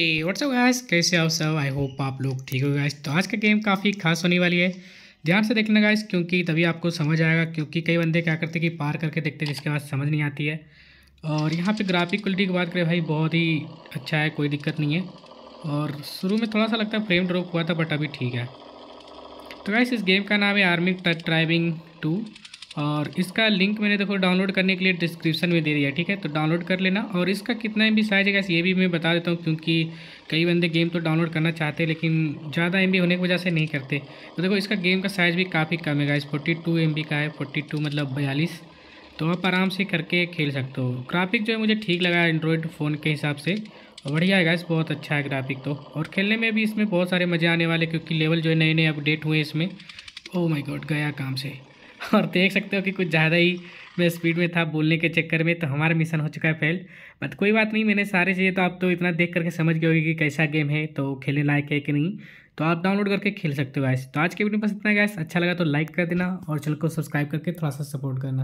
ए WhatsApp guys कैसे आओ सब आई होप आप लोग ठीक हो गाइस तो आज का गेम काफ़ी खास होने वाली है ध्यान से देखना गाइस क्योंकि तभी आपको समझ आएगा क्योंकि कई बंदे क्या करते कि पार करके देखते हैं जिसके बाद समझ नहीं आती है और यहाँ पे ग्राफिक क्वालिटी की बात करें भाई बहुत ही अच्छा है कोई दिक्कत नहीं है और शुरू में थोड़ा सा लगता है फ्रेम ड्रॉप हुआ था बट अभी ठीक है तो गाइस इस गेम का नाम है आर्मी ट्राइविंग टू और इसका लिंक मैंने देखो डाउनलोड करने के लिए डिस्क्रिप्शन में दे दिया ठीक है तो डाउनलोड कर लेना और इसका कितना बी साइज है गैस ये भी मैं बता देता हूँ क्योंकि कई बंदे गेम तो डाउनलोड करना चाहते हैं लेकिन ज़्यादा एम होने की वजह से नहीं करते तो देखो इसका गेम का साइज़ भी काफ़ी कम है इस फोर्टी टू का है फोर्टी मतलब बयालीस तो आप आराम से करके खेल सकते हो ग्राफिक जो है मुझे ठीक लगा एंड्रॉयड फ़ोन के हिसाब से और बढ़िया है गाइस बहुत अच्छा है ग्राफिक तो और खेलने में भी इसमें बहुत सारे मज़े आने वाले क्योंकि लेवल जो है नए नए अपडेट हुए इसमें ओ माय गॉड गया काम से और देख सकते हो कि कुछ ज़्यादा ही मैं स्पीड में था बोलने के चक्कर में तो हमारा मिशन हो चुका है फेल बट कोई बात नहीं मैंने सारे चीज़ें तो आप तो इतना देख करके समझ गए होगी कि कैसा गेम है तो खेलने लायक है कि नहीं तो आप डाउनलोड करके खेल सकते हो गैस तो आज के वीडियो में बस इतना गैस अच्छा लगा तो लाइक कर देना और चैनल को सब्सक्राइब करके थोड़ा सा सपोर्ट करना